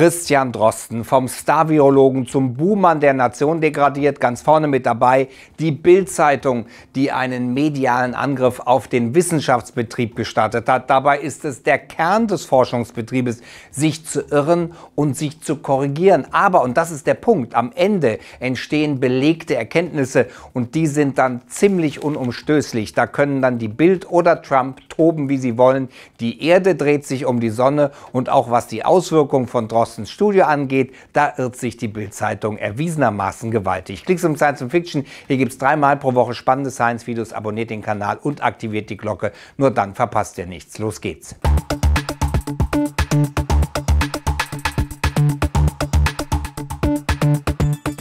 Christian Drosten, vom Star-Virologen zum Buhmann der Nation degradiert, ganz vorne mit dabei die Bild-Zeitung, die einen medialen Angriff auf den Wissenschaftsbetrieb gestartet hat. Dabei ist es der Kern des Forschungsbetriebes, sich zu irren und sich zu korrigieren. Aber, und das ist der Punkt, am Ende entstehen belegte Erkenntnisse und die sind dann ziemlich unumstößlich. Da können dann die Bild oder Trump toben, wie sie wollen. Die Erde dreht sich um die Sonne und auch was die Auswirkungen von Drosten Thorstens Studio angeht, da irrt sich die Bildzeitung erwiesenermaßen gewaltig. Klicks um Science Fiction, hier gibt es dreimal pro Woche spannende Science-Videos, abonniert den Kanal und aktiviert die Glocke, nur dann verpasst ihr nichts. Los geht's.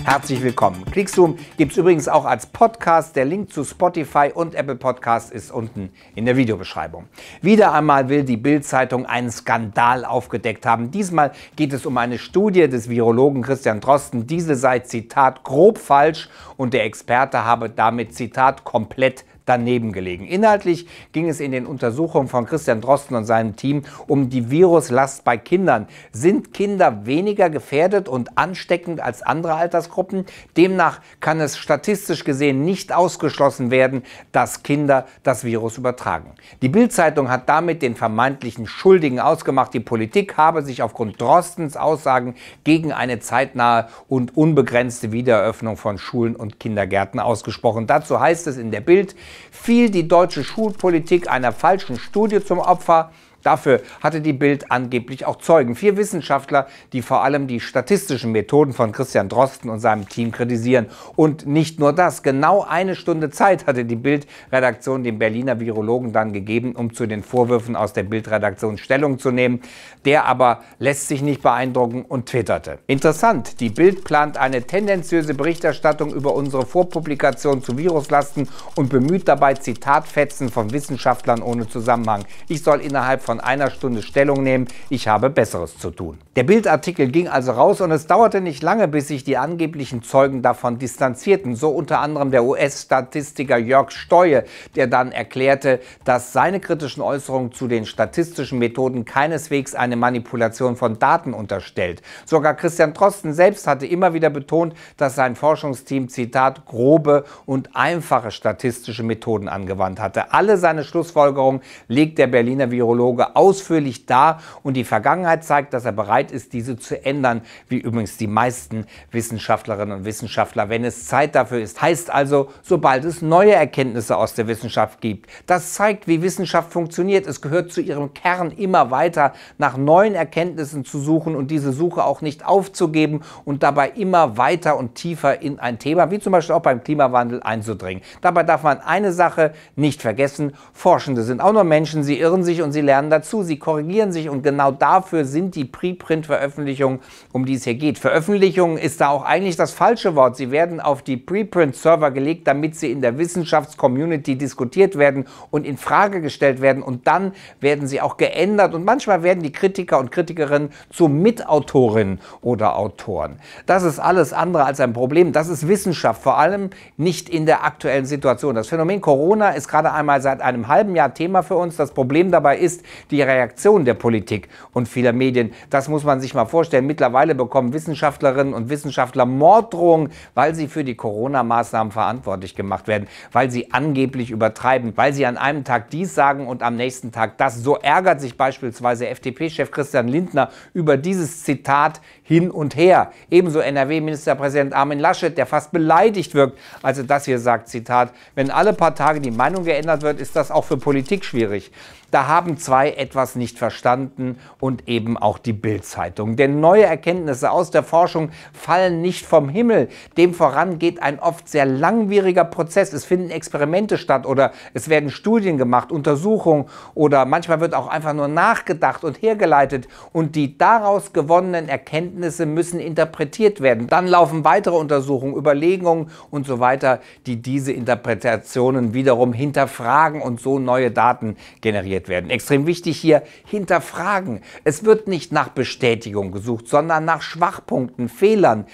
Herzlich willkommen. Klickzoom gibt es übrigens auch als Podcast. Der Link zu Spotify und Apple Podcast ist unten in der Videobeschreibung. Wieder einmal will die Bild-Zeitung einen Skandal aufgedeckt haben. Diesmal geht es um eine Studie des Virologen Christian Drosten. Diese sei, Zitat, grob falsch und der Experte habe damit, Zitat, komplett daneben gelegen. Inhaltlich ging es in den Untersuchungen von Christian Drosten und seinem Team um die Viruslast bei Kindern. Sind Kinder weniger gefährdet und ansteckend als andere Altersgruppen? Demnach kann es statistisch gesehen nicht ausgeschlossen werden, dass Kinder das Virus übertragen. Die Bild-Zeitung hat damit den vermeintlichen Schuldigen ausgemacht. Die Politik habe sich aufgrund Drostens Aussagen gegen eine zeitnahe und unbegrenzte Wiedereröffnung von Schulen und Kindergärten ausgesprochen. Dazu heißt es in der Bild, fiel die deutsche Schulpolitik einer falschen Studie zum Opfer, Dafür hatte die Bild angeblich auch Zeugen, vier Wissenschaftler, die vor allem die statistischen Methoden von Christian Drosten und seinem Team kritisieren. Und nicht nur das, genau eine Stunde Zeit hatte die Bild-Redaktion dem Berliner Virologen dann gegeben, um zu den Vorwürfen aus der Bild-Redaktion Stellung zu nehmen. Der aber lässt sich nicht beeindrucken und twitterte. Interessant, die Bild plant eine tendenziöse Berichterstattung über unsere Vorpublikation zu Viruslasten und bemüht dabei Zitatfetzen von Wissenschaftlern ohne Zusammenhang. Ich soll innerhalb von einer Stunde Stellung nehmen. Ich habe Besseres zu tun. Der Bildartikel ging also raus und es dauerte nicht lange, bis sich die angeblichen Zeugen davon distanzierten. So unter anderem der US-Statistiker Jörg Steue, der dann erklärte, dass seine kritischen Äußerungen zu den statistischen Methoden keineswegs eine Manipulation von Daten unterstellt. Sogar Christian Trosten selbst hatte immer wieder betont, dass sein Forschungsteam, Zitat, grobe und einfache statistische Methoden angewandt hatte. Alle seine Schlussfolgerungen legt der Berliner Virologe Theologe ausführlich da und die Vergangenheit zeigt, dass er bereit ist, diese zu ändern, wie übrigens die meisten Wissenschaftlerinnen und Wissenschaftler, wenn es Zeit dafür ist. Heißt also, sobald es neue Erkenntnisse aus der Wissenschaft gibt. Das zeigt, wie Wissenschaft funktioniert. Es gehört zu ihrem Kern immer weiter nach neuen Erkenntnissen zu suchen und diese Suche auch nicht aufzugeben und dabei immer weiter und tiefer in ein Thema, wie zum Beispiel auch beim Klimawandel, einzudringen. Dabei darf man eine Sache nicht vergessen. Forschende sind auch nur Menschen, sie irren sich und sie lernen lernen dazu, sie korrigieren sich und genau dafür sind die Preprint-Veröffentlichungen, um die es hier geht. Veröffentlichung ist da auch eigentlich das falsche Wort. Sie werden auf die Preprint-Server gelegt, damit sie in der Wissenschaftscommunity diskutiert werden und in Frage gestellt werden und dann werden sie auch geändert und manchmal werden die Kritiker und Kritikerinnen zu Mitautorinnen oder Autoren. Das ist alles andere als ein Problem. Das ist Wissenschaft, vor allem nicht in der aktuellen Situation. Das Phänomen Corona ist gerade einmal seit einem halben Jahr Thema für uns. Das Problem dabei ist, die Reaktion der Politik und vieler Medien. Das muss man sich mal vorstellen. Mittlerweile bekommen Wissenschaftlerinnen und Wissenschaftler Morddrohungen, weil sie für die Corona-Maßnahmen verantwortlich gemacht werden, weil sie angeblich übertreiben, weil sie an einem Tag dies sagen und am nächsten Tag das. So ärgert sich beispielsweise FDP-Chef Christian Lindner über dieses Zitat hin und her. Ebenso NRW-Ministerpräsident Armin Laschet, der fast beleidigt wirkt, als er das hier sagt, Zitat, wenn alle paar Tage die Meinung geändert wird, ist das auch für Politik schwierig. Da haben zwei etwas nicht verstanden und eben auch die Bild-Zeitung. Denn neue Erkenntnisse aus der Forschung fallen nicht vom Himmel. Dem voran geht ein oft sehr langwieriger Prozess. Es finden Experimente statt oder es werden Studien gemacht, Untersuchungen oder manchmal wird auch einfach nur nachgedacht und hergeleitet. Und die daraus gewonnenen Erkenntnisse müssen interpretiert werden. Dann laufen weitere Untersuchungen, Überlegungen und so weiter, die diese Interpretationen wiederum hinterfragen und so neue Daten generieren kontrolliert werden. Extrem wichtig hier, hinterfragen. Es wird nicht nach Bestätigung gesucht, sondern nach Schwachpunkten, Fehlern.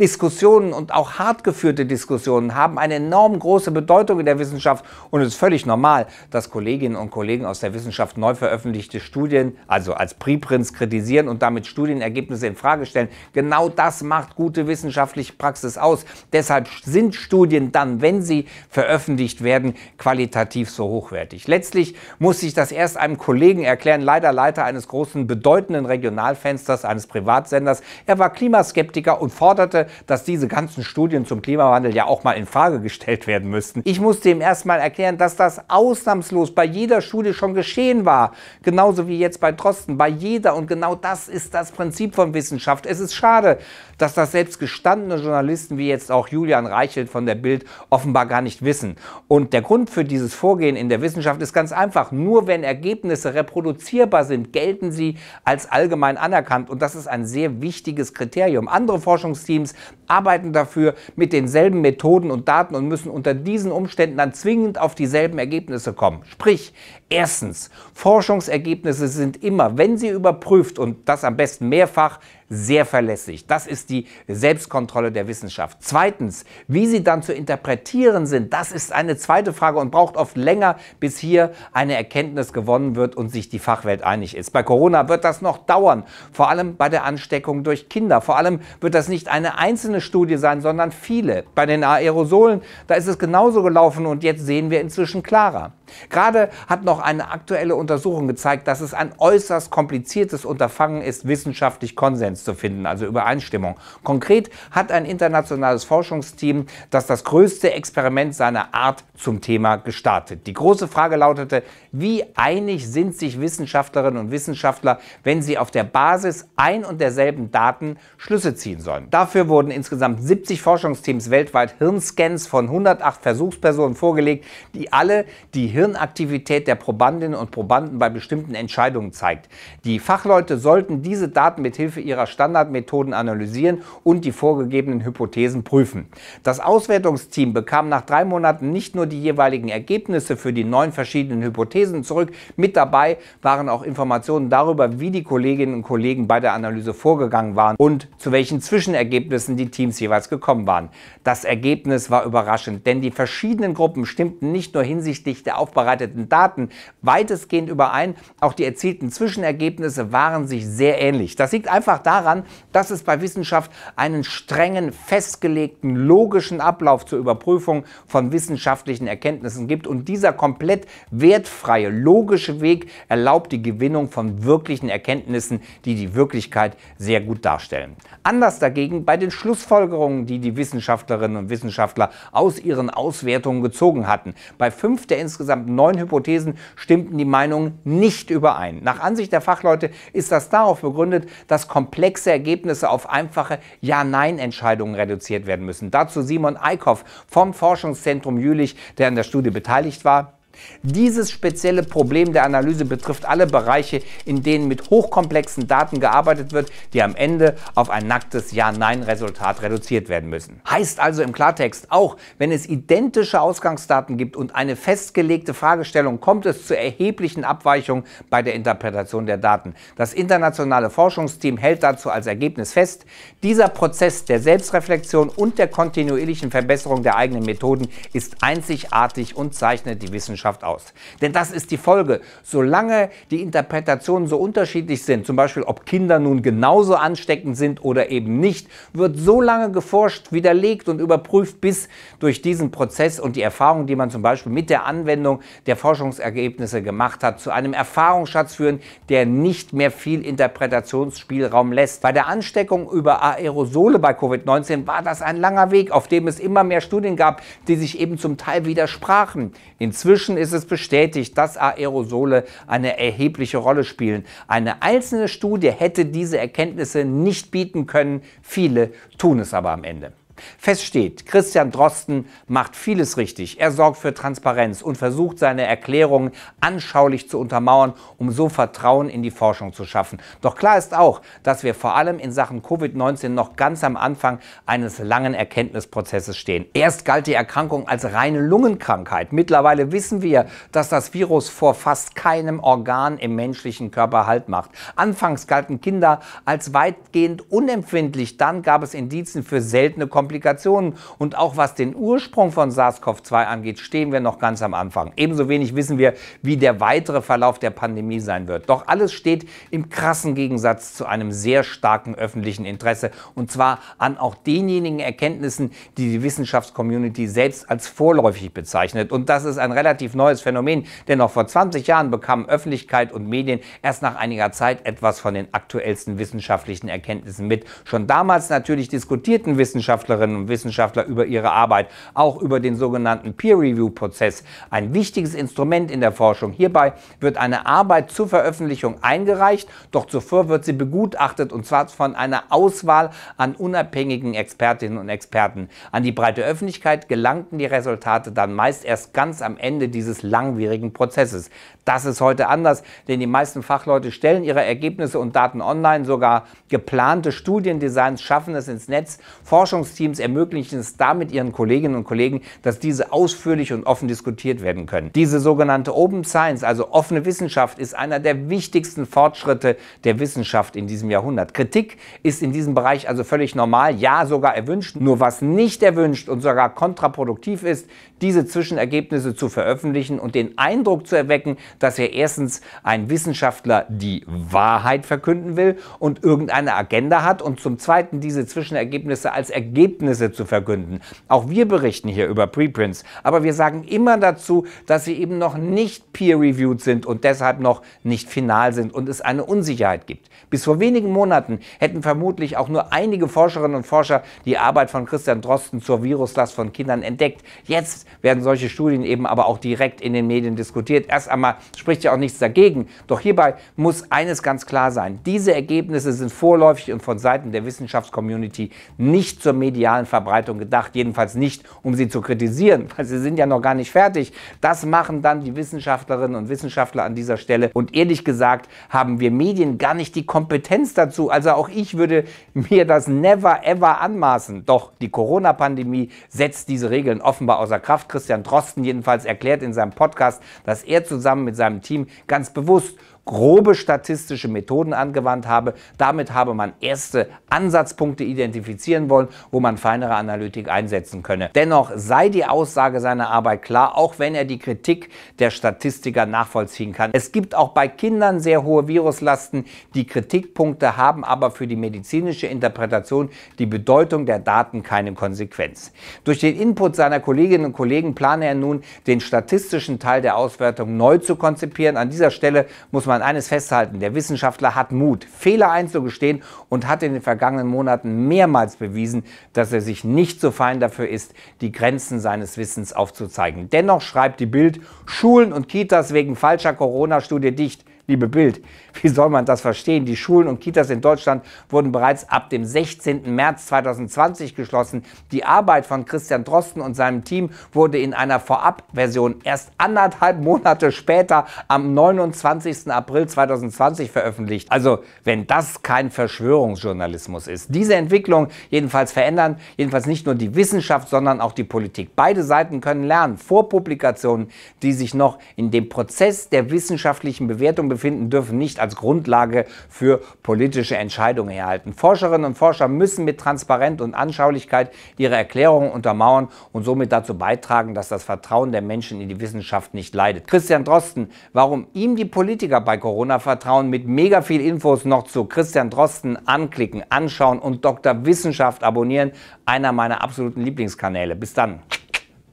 Diskussionen und auch hart geführte Diskussionen haben eine enorm große Bedeutung in der Wissenschaft und es ist völlig normal, dass Kolleginnen und Kollegen aus der Wissenschaft neu veröffentlichte Studien, also als Preprints kritisieren und damit Studienergebnisse in Frage stellen. Genau das macht gute wissenschaftliche Praxis aus. Deshalb sind Studien dann, wenn sie veröffentlicht werden, qualitativ so hochwertig. Letztlich muss sich das erst einem Kollegen erklären, leider Leiter eines großen, bedeutenden Regionalfensters eines Privatsenders. Er war Klimaskeptiker und forderte, dass diese ganzen Studien zum Klimawandel ja auch mal in Frage gestellt werden müssten. Ich musste ihm erst mal erklären, dass das ausnahmslos bei jeder Studie schon geschehen war. Genauso wie jetzt bei Drosten, bei jeder. Und genau das ist das Prinzip von Wissenschaft. Es ist schade, dass das selbst gestandene Journalisten wie jetzt auch Julian Reichelt von der Bild offenbar gar nicht wissen. Und der Grund für dieses Vorgehen in der Wissenschaft ist ganz einfach. Nur wenn Ergebnisse reproduzierbar sind, gelten sie als allgemein anerkannt. Und das ist ein sehr wichtiges Kriterium. Andere Forschungsteams arbeiten dafür mit denselben Methoden und Daten und müssen unter diesen Umständen dann zwingend auf dieselben Ergebnisse kommen. Sprich, erstens, Forschungsergebnisse sind immer, wenn sie überprüft und das am besten mehrfach, sehr verlässlich. Das ist die Selbstkontrolle der Wissenschaft. Zweitens, wie sie dann zu interpretieren sind, das ist eine zweite Frage und braucht oft länger, bis hier eine Erkenntnis gewonnen wird und sich die Fachwelt einig ist. Bei Corona wird das noch dauern, vor allem bei der Ansteckung durch Kinder. Vor allem wird das nicht eine einzelne Studie sein, sondern viele. Bei den Aerosolen, da ist es genauso gelaufen und jetzt sehen wir inzwischen klarer. Gerade hat noch eine aktuelle Untersuchung gezeigt, dass es ein äußerst kompliziertes Unterfangen ist, wissenschaftlich Konsens zu finden, also Übereinstimmung. Konkret hat ein internationales Forschungsteam, das das größte Experiment seiner Art zum Thema gestartet. Die große Frage lautete, wie einig sind sich Wissenschaftlerinnen und Wissenschaftler, wenn sie auf der Basis ein und derselben Daten Schlüsse ziehen sollen. Dafür wurden insgesamt 70 Forschungsteams weltweit Hirnscans von 108 Versuchspersonen vorgelegt, die alle die Hirn Hirnaktivität der Probandinnen und Probanden bei bestimmten Entscheidungen zeigt. Die Fachleute sollten diese Daten mithilfe ihrer Standardmethoden analysieren und die vorgegebenen Hypothesen prüfen. Das Auswertungsteam bekam nach drei Monaten nicht nur die jeweiligen Ergebnisse für die neun verschiedenen Hypothesen zurück, mit dabei waren auch Informationen darüber, wie die Kolleginnen und Kollegen bei der Analyse vorgegangen waren und zu welchen Zwischenergebnissen die Teams jeweils gekommen waren. Das Ergebnis war überraschend, denn die verschiedenen Gruppen stimmten nicht nur hinsichtlich der Aufmerksamkeit, aufbereiteten Daten weitestgehend überein. Auch die erzielten Zwischenergebnisse waren sich sehr ähnlich. Das liegt einfach daran, dass es bei Wissenschaft einen strengen, festgelegten, logischen Ablauf zur Überprüfung von wissenschaftlichen Erkenntnissen gibt. Und dieser komplett wertfreie, logische Weg erlaubt die Gewinnung von wirklichen Erkenntnissen, die die Wirklichkeit sehr gut darstellen. Anders dagegen bei den Schlussfolgerungen, die die Wissenschaftlerinnen und Wissenschaftler aus ihren Auswertungen gezogen hatten. Bei fünf der insgesamt insgesamt neun Hypothesen stimmten die Meinungen nicht überein. Nach Ansicht der Fachleute ist das darauf begründet, dass komplexe Ergebnisse auf einfache Ja-Nein-Entscheidungen reduziert werden müssen. Dazu Simon Eickhoff vom Forschungszentrum Jülich, der an der Studie beteiligt war. Dieses spezielle Problem der Analyse betrifft alle Bereiche, in denen mit hochkomplexen Daten gearbeitet wird, die am Ende auf ein nacktes Ja-Nein-Resultat reduziert werden müssen. Heißt also im Klartext, auch wenn es identische Ausgangsdaten gibt und eine festgelegte Fragestellung, kommt es zu erheblichen Abweichungen bei der Interpretation der Daten. Das internationale Forschungsteam hält dazu als Ergebnis fest, dieser Prozess der Selbstreflexion und der kontinuierlichen Verbesserung der eigenen Methoden ist einzigartig und zeichnet die Wissenschaft Wissenschaft aus. Denn das ist die Folge. Solange die Interpretationen so unterschiedlich sind, zum Beispiel ob Kinder nun genauso ansteckend sind oder eben nicht, wird so lange geforscht, widerlegt und überprüft, bis durch diesen Prozess und die Erfahrungen, die man zum Beispiel mit der Anwendung der Forschungsergebnisse gemacht hat, zu einem Erfahrungsschatz führen, der nicht mehr viel Interpretationsspielraum lässt. Bei der Ansteckung über Aerosole bei Covid-19 war das ein langer Weg, auf dem es immer mehr Studien gab, die sich eben zum Teil widersprachen. Inzwischen Inzwischen ist es bestätigt, dass Aerosole eine erhebliche Rolle spielen. Eine einzelne Studie hätte diese Erkenntnisse nicht bieten können. Viele tun es aber am Ende. Fest steht, Christian Drosten macht vieles richtig. Er sorgt für Transparenz und versucht seine Erklärungen anschaulich zu untermauern, um so Vertrauen in die Forschung zu schaffen. Doch klar ist auch, dass wir vor allem in Sachen Covid-19 noch ganz am Anfang eines langen Erkenntnisprozesses stehen. Erst galt die Erkrankung als reine Lungenkrankheit. Mittlerweile wissen wir, dass das Virus vor fast keinem Organ im menschlichen Körper Halt macht. Anfangs galten Kinder als weitgehend unempfindlich, dann gab es Indizien für seltene Komplikationen. Komplikationen und auch was den Ursprung von SARS-CoV-2 angeht, stehen wir noch ganz am Anfang. Ebenso wenig wissen wir, wie der weitere Verlauf der Pandemie sein wird. Doch alles steht im krassen Gegensatz zu einem sehr starken öffentlichen Interesse und zwar an auch denjenigen Erkenntnissen, die die Wissenschaftscommunity selbst als vorläufig bezeichnet. Und das ist ein relativ neues Phänomen, denn noch vor 20 Jahren bekamen Öffentlichkeit und Medien erst nach einiger Zeit etwas von den aktuellsten wissenschaftlichen Erkenntnissen mit. Schon damals natürlich diskutierten Wissenschaftlerinnen Wissenschaftlerinnen und Wissenschaftler über ihre Arbeit, auch über den sogenannten Peer-Review-Prozess, ein wichtiges Instrument in der Forschung. Hierbei wird eine Arbeit zur Veröffentlichung eingereicht, doch zuvor wird sie begutachtet und zwar von einer Auswahl an unabhängigen Expertinnen und Experten. An die breite Öffentlichkeit gelangten die Resultate dann meist erst ganz am Ende dieses langwierigen Prozesses. Das ist heute anders, denn die meisten Fachleute stellen ihre Ergebnisse und Daten online. Sogar geplante Studiendesigns schaffen es ins Netz. Forschungsteams ermöglichen es damit ihren Kolleginnen und Kollegen, dass diese ausführlich und offen diskutiert werden können. Diese sogenannte Open Science, also offene Wissenschaft, ist einer der wichtigsten Fortschritte der Wissenschaft in diesem Jahrhundert. Kritik ist in diesem Bereich also völlig normal, ja sogar erwünscht. Nur was nicht erwünscht und sogar kontraproduktiv ist, diese Zwischenergebnisse zu veröffentlichen und den Eindruck zu erwecken, dass er erstens ein Wissenschaftler die Wahrheit verkünden will und irgendeine Agenda hat und zum Zweiten diese Zwischenergebnisse als Ergebnisse zu verkünden. Auch wir berichten hier über Preprints, aber wir sagen immer dazu, dass sie eben noch nicht peer-reviewed sind und deshalb noch nicht final sind und es eine Unsicherheit gibt. Bis vor wenigen Monaten hätten vermutlich auch nur einige Forscherinnen und Forscher die Arbeit von Christian Drosten zur Viruslast von Kindern entdeckt. Jetzt werden solche Studien eben aber auch direkt in den Medien diskutiert. Erst einmal spricht ja auch nichts dagegen. Doch hierbei muss eines ganz klar sein. Diese Ergebnisse sind vorläufig und von Seiten der Wissenschaftscommunity nicht zur medialen Verbreitung gedacht. Jedenfalls nicht, um sie zu kritisieren, weil sie sind ja noch gar nicht fertig. Das machen dann die Wissenschaftlerinnen und Wissenschaftler an dieser Stelle. Und ehrlich gesagt haben wir Medien gar nicht die Kompetenz dazu. Also auch ich würde mir das never ever anmaßen. Doch die Corona-Pandemie setzt diese Regeln offenbar außer Kraft. Christian Drosten jedenfalls erklärt in seinem Podcast, dass er zusammen mit mit seinem Team ganz bewusst grobe statistische Methoden angewandt habe. Damit habe man erste Ansatzpunkte identifizieren wollen, wo man feinere Analytik einsetzen könne. Dennoch sei die Aussage seiner Arbeit klar, auch wenn er die Kritik der Statistiker nachvollziehen kann. Es gibt auch bei Kindern sehr hohe Viruslasten. Die Kritikpunkte haben aber für die medizinische Interpretation die Bedeutung der Daten keine Konsequenz. Durch den Input seiner Kolleginnen und Kollegen plane er nun, den statistischen Teil der Auswertung neu zu konzipieren. An dieser Stelle muss man man eines festhalten, der Wissenschaftler hat Mut, Fehler einzugestehen und hat in den vergangenen Monaten mehrmals bewiesen, dass er sich nicht so fein dafür ist, die Grenzen seines Wissens aufzuzeigen. Dennoch schreibt die Bild, Schulen und Kitas wegen falscher Corona-Studie dicht. Liebe Bild, Wie soll man das verstehen? Die Schulen und Kitas in Deutschland wurden bereits ab dem 16. März 2020 geschlossen. Die Arbeit von Christian Drosten und seinem Team wurde in einer Vorabversion erst anderthalb Monate später am 29. April 2020 veröffentlicht. Also, wenn das kein Verschwörungsjournalismus ist. Diese Entwicklung jedenfalls verändern jedenfalls nicht nur die Wissenschaft, sondern auch die Politik. Beide Seiten können lernen. Vorpublikationen, die sich noch in dem Prozess der wissenschaftlichen Bewertung befinden, dürfen nicht als Grundlage für politische Entscheidungen erhalten. Forscherinnen und Forscher müssen mit Transparenz und Anschaulichkeit ihre Erklärungen untermauern und somit dazu beitragen, dass das Vertrauen der Menschen in die Wissenschaft nicht leidet. Christian Drosten, warum ihm die Politiker bei Corona vertrauen, mit mega viel Infos noch zu Christian Drosten anklicken, anschauen und Dr. Wissenschaft abonnieren, einer meiner absoluten Lieblingskanäle. Bis dann,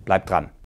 bleibt dran.